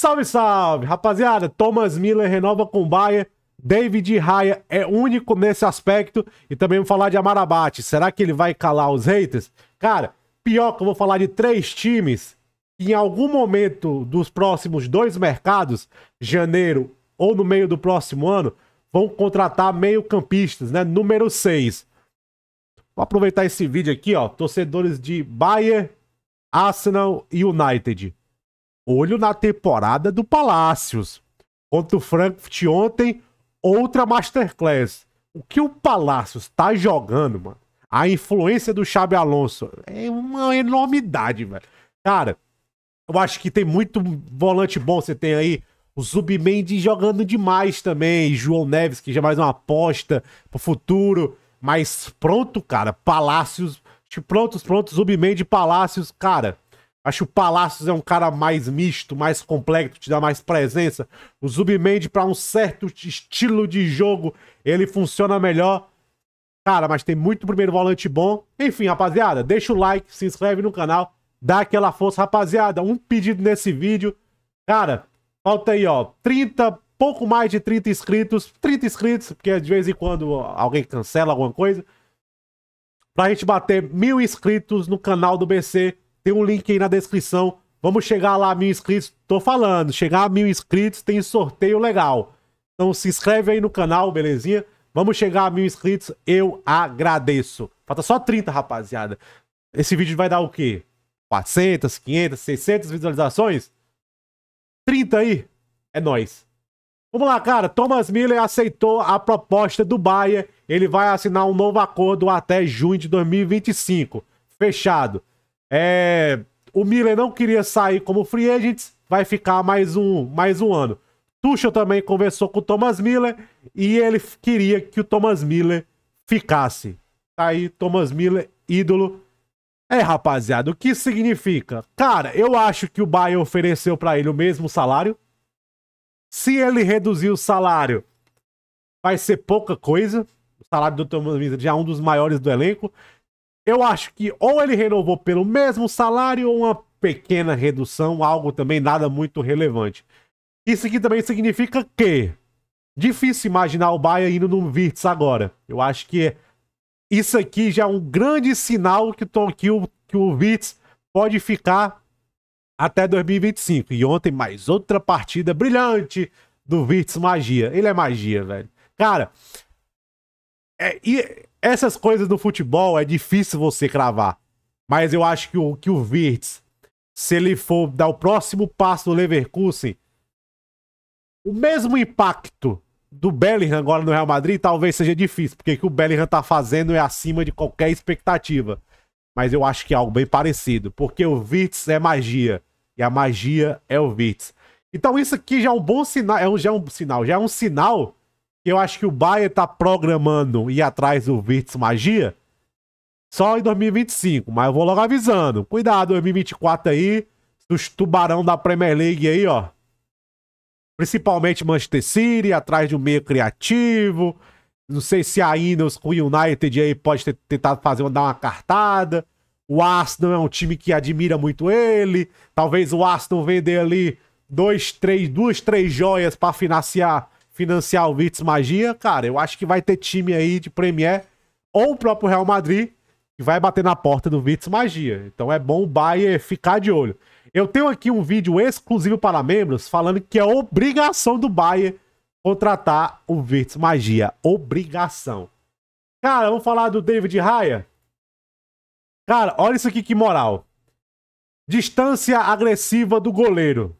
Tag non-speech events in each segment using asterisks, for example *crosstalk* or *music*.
Salve, salve! Rapaziada, Thomas Miller renova com Bayern. David Raya é único nesse aspecto. E também vou falar de Amarabate. Será que ele vai calar os haters? Cara, pior que eu vou falar de três times em algum momento dos próximos dois mercados, janeiro ou no meio do próximo ano, vão contratar meio-campistas, né? Número 6. Vou aproveitar esse vídeo aqui, ó. Torcedores de Bayern, Arsenal e United. Olho na temporada do Palácios. Contra o Frankfurt ontem, outra Masterclass. O que o Palácios tá jogando, mano? A influência do Xabi Alonso é uma enormidade, velho. Cara, eu acho que tem muito volante bom. Você tem aí o Zubimendi jogando demais também. João Neves, que já é mais uma aposta pro futuro. Mas pronto, cara. Palácios. Prontos, prontos. Zubimendi, Palácios. Cara, Acho que o Palácios é um cara mais misto, mais complexo, te dá mais presença. O Zubimendi, para um certo estilo de jogo, ele funciona melhor. Cara, mas tem muito primeiro volante bom. Enfim, rapaziada, deixa o like, se inscreve no canal, dá aquela força, rapaziada. Um pedido nesse vídeo. Cara, falta aí, ó, 30, pouco mais de 30 inscritos. 30 inscritos, porque de vez em quando alguém cancela alguma coisa. Pra gente bater mil inscritos no canal do BC tem um link aí na descrição. Vamos chegar lá a mil inscritos. Tô falando, chegar a mil inscritos tem sorteio legal. Então se inscreve aí no canal, belezinha? Vamos chegar a mil inscritos, eu agradeço. Falta só 30, rapaziada. Esse vídeo vai dar o quê? 400, 500, 600 visualizações? 30 aí? É nóis. Vamos lá, cara. Thomas Miller aceitou a proposta do Bahia. Ele vai assinar um novo acordo até junho de 2025. Fechado. É, o Miller não queria sair como free agent, vai ficar mais um, mais um ano. Tuchel também conversou com o Thomas Miller e ele queria que o Thomas Miller ficasse. Tá aí, Thomas Miller, ídolo. É, rapaziada, o que significa? Cara, eu acho que o Bayern ofereceu para ele o mesmo salário. Se ele reduzir o salário, vai ser pouca coisa. O salário do Thomas Miller já é um dos maiores do elenco. Eu acho que ou ele renovou pelo mesmo salário ou uma pequena redução, algo também nada muito relevante. Isso aqui também significa que difícil imaginar o Bahia indo no Virtus agora. Eu acho que isso aqui já é um grande sinal que, tô, que o, que o Virtus pode ficar até 2025. E ontem mais outra partida brilhante do Virtus Magia. Ele é magia, velho. Cara, é, e essas coisas do futebol é difícil você cravar. Mas eu acho que o, que o Virtus, se ele for dar o próximo passo do Leverkusen, o mesmo impacto do Bellingham agora no Real Madrid talvez seja difícil, porque o que o Bellingham tá fazendo é acima de qualquer expectativa. Mas eu acho que é algo bem parecido, porque o Virtus é magia, e a magia é o Virtus. Então isso aqui já é um bom sinal, é um, já é um sinal, já é um sinal eu acho que o Bayern tá programando ir atrás do Virtus Magia só em 2025, mas eu vou logo avisando. Cuidado, 2024 aí, dos tubarão da Premier League aí, ó. Principalmente Manchester City, atrás de um meio criativo. Não sei se ainda os United aí pode ter tentado fazer, dar uma cartada. O Arsenal é um time que admira muito ele. Talvez o Arsenal vender ali dois, três, duas, três joias para financiar financiar o Virtus Magia, cara, eu acho que vai ter time aí de Premier ou o próprio Real Madrid que vai bater na porta do Virtus Magia. Então é bom o Bayer ficar de olho. Eu tenho aqui um vídeo exclusivo para membros falando que é obrigação do Bayer contratar o Virtus Magia. Obrigação. Cara, vamos falar do David Raya? Cara, olha isso aqui que moral. Distância agressiva do goleiro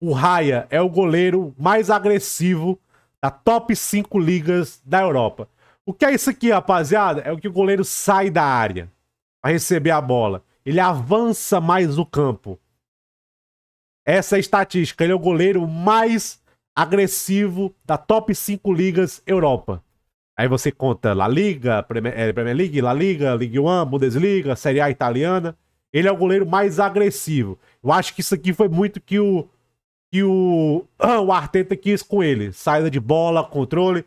o Raya é o goleiro mais agressivo da top 5 ligas da Europa. O que é isso aqui, rapaziada? É o que o goleiro sai da área para receber a bola. Ele avança mais o campo. Essa é a estatística. Ele é o goleiro mais agressivo da top 5 ligas Europa. Aí você conta La Liga, Premier, eh, Premier League, La Liga, Ligue 1, Bundesliga, Série A italiana. Ele é o goleiro mais agressivo. Eu acho que isso aqui foi muito que o que o, *clears throat* o Arteta quis com ele. Saída de bola, controle.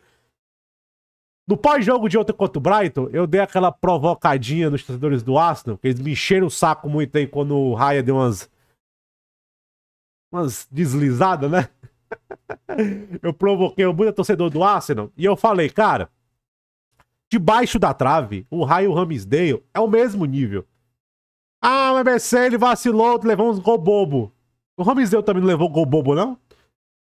No pós-jogo de ontem contra o Brighton, eu dei aquela provocadinha nos torcedores do Arsenal, que eles me encheram o saco muito aí quando o Raya deu umas. umas deslizadas, né? *laughs* eu provoquei o muito torcedor do Arsenal e eu falei, cara, debaixo da trave, o Raio Ramsdale é o mesmo nível. Ah, o MBC ele vacilou, levou uns gol bobo. O Ramizeu também não levou gol bobo, não?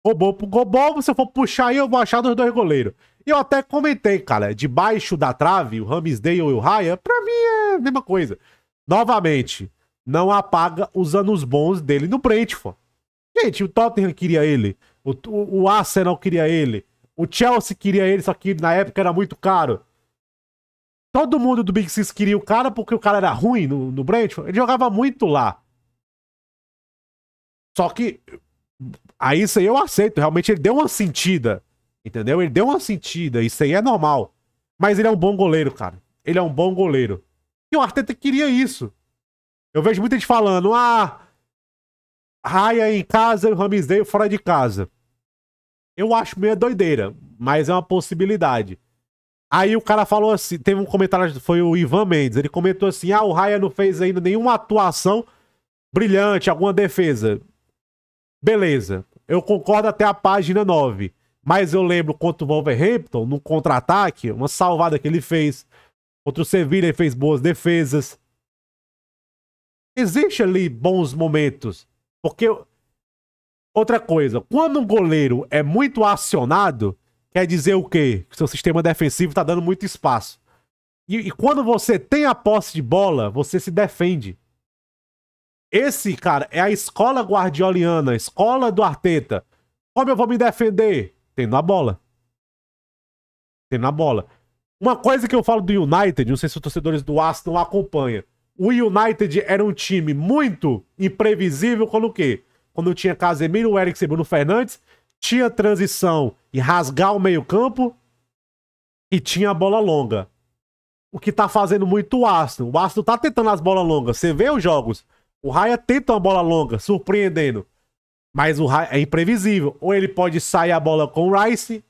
Gol bobo, gol bobo, se eu for puxar aí, eu vou achar dos dois goleiros. Eu até comentei, cara, debaixo da trave, o Ramsdale e o Raya, pra mim é a mesma coisa. Novamente, não apaga os anos bons dele no Brentford. Gente, o Tottenham queria ele, o, o, o Arsenal queria ele, o Chelsea queria ele, só que na época era muito caro. Todo mundo do Big Six queria o cara porque o cara era ruim no, no Brentford. Ele jogava muito lá. Só que. Aí isso aí eu aceito. Realmente ele deu uma sentida. Entendeu? Ele deu uma sentida. Isso aí é normal. Mas ele é um bom goleiro, cara. Ele é um bom goleiro. E o Arteta queria isso. Eu vejo muita gente falando: ah, Raia em casa e o Ramsdale fora de casa. Eu acho meio doideira, mas é uma possibilidade. Aí o cara falou assim: teve um comentário, foi o Ivan Mendes. Ele comentou assim: ah, o Raia não fez ainda nenhuma atuação brilhante, alguma defesa. Beleza, eu concordo até a página 9. Mas eu lembro contra o Wolverhampton, no contra-ataque, uma salvada que ele fez. Contra o Sevilla, ele fez boas defesas. Existe ali bons momentos. Porque. Outra coisa, quando um goleiro é muito acionado, quer dizer o quê? Que seu sistema defensivo está dando muito espaço. E, e quando você tem a posse de bola, você se defende. Esse, cara, é a escola guardioliana, a escola do Arteta. Como eu vou me defender? Tendo a bola. Tendo a bola. Uma coisa que eu falo do United, não sei se os torcedores do Aston acompanham. O United era um time muito imprevisível quando o quê? Quando tinha Casemiro, Eriksen e Bruno Fernandes, tinha transição e rasgar o meio-campo e tinha a bola longa. O que tá fazendo muito o Aston. O Aston tá tentando as bolas longas. Você vê os jogos. O Raia tenta uma bola longa, surpreendendo. Mas o Raia é imprevisível. Ou ele pode sair a bola com o Rice,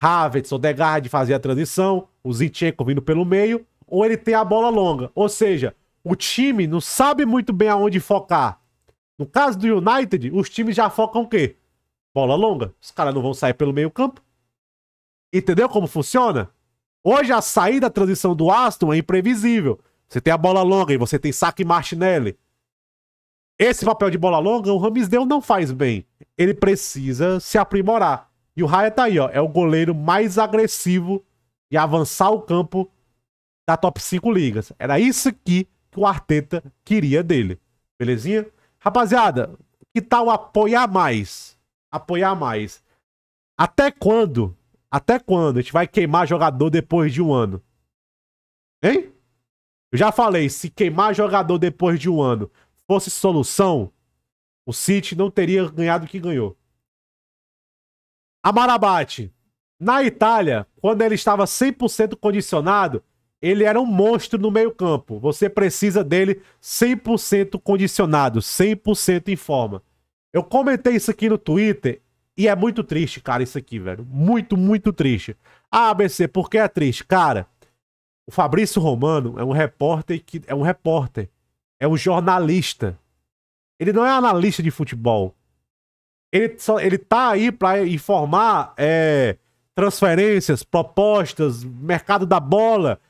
Havertz ou Degard fazer a transição, o Zinchenko vindo pelo meio, ou ele tem a bola longa. Ou seja, o time não sabe muito bem aonde focar. No caso do United, os times já focam o quê? Bola longa. Os caras não vão sair pelo meio campo. Entendeu como funciona? Hoje a saída da transição do Aston é imprevisível. Você tem a bola longa e você tem saque Martinelli. Esse papel de bola longa, o Ramsdale não faz bem. Ele precisa se aprimorar. E o Raia tá aí, ó. É o goleiro mais agressivo e avançar o campo da top 5 ligas. Era isso aqui que o Arteta queria dele. Belezinha? Rapaziada, que tal apoiar mais? Apoiar mais. Até quando? Até quando a gente vai queimar jogador depois de um ano? Hein? Eu já falei, se queimar jogador depois de um ano fosse solução, o City não teria ganhado o que ganhou. Amarabate. Na Itália, quando ele estava 100% condicionado, ele era um monstro no meio-campo. Você precisa dele 100% condicionado, 100% em forma. Eu comentei isso aqui no Twitter e é muito triste, cara, isso aqui, velho. Muito, muito triste. Ah, ABC, por que é triste? Cara, o Fabrício Romano é um repórter que é um repórter é um jornalista. Ele não é analista de futebol. Ele, só, ele tá aí para informar é, transferências, propostas, mercado da bola.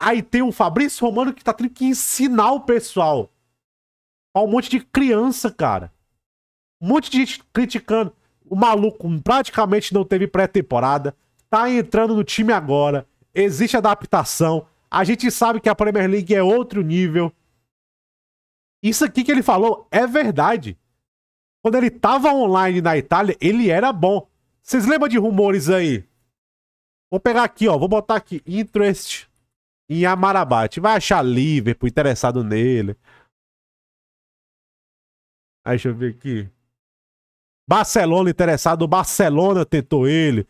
Aí tem o Fabrício Romano que tá tendo que ensinar o pessoal. Tá um monte de criança, cara. Um monte de gente criticando. O maluco praticamente não teve pré-temporada. Tá entrando no time agora. Existe adaptação. A gente sabe que a Premier League é outro nível. Isso aqui que ele falou é verdade. Quando ele tava online na Itália, ele era bom. Vocês lembram de rumores aí? Vou pegar aqui, ó. Vou botar aqui interest em Amarabate. Vai achar Liverpool interessado nele. Aí, deixa eu ver aqui. Barcelona interessado. O Barcelona tentou ele.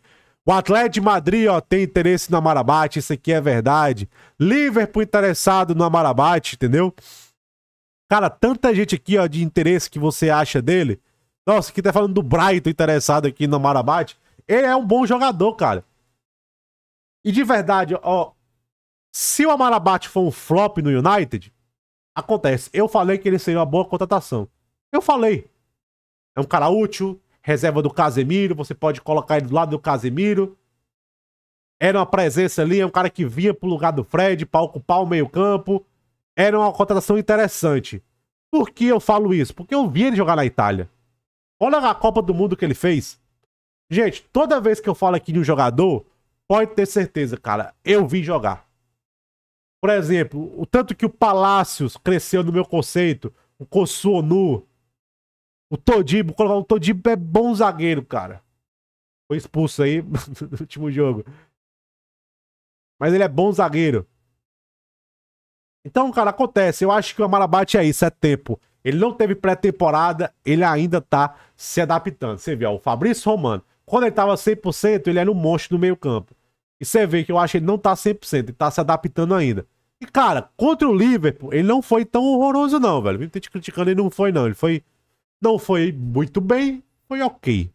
O Atlético de Madrid, ó, tem interesse no Amarabate. Isso aqui é verdade. Liverpool interessado no Amarabate, entendeu? Entendeu? Cara, tanta gente aqui, ó, de interesse que você acha dele. Nossa, aqui tá falando do Brighton interessado aqui no Marabate. Ele é um bom jogador, cara. E de verdade, ó. Se o Amarabate for um flop no United, acontece. Eu falei que ele seria uma boa contratação. Eu falei. É um cara útil, reserva do Casemiro, você pode colocar ele do lado do Casemiro. Era uma presença ali, é um cara que vinha pro lugar do Fred para ocupar o meio-campo era uma contratação interessante. Por que eu falo isso? Porque eu vi ele jogar na Itália. Olha a Copa do Mundo que ele fez. Gente, toda vez que eu falo aqui de um jogador, pode ter certeza, cara, eu vi jogar. Por exemplo, o tanto que o Palácios cresceu no meu conceito, o Kossuonu, o Todibo, o Todibo é bom zagueiro, cara. Foi expulso aí *laughs* no último jogo. Mas ele é bom zagueiro. Então, cara, acontece. Eu acho que o Amarabate é isso, é tempo. Ele não teve pré-temporada, ele ainda tá se adaptando. Você vê, ó, o Fabrício Romano, quando ele tava 100%, ele era um monstro do meio campo. E você vê que eu acho que ele não tá 100%, ele tá se adaptando ainda. E, cara, contra o Liverpool, ele não foi tão horroroso não, velho. Muita tá te criticando, ele não foi não. Ele foi... Não foi muito bem, foi ok.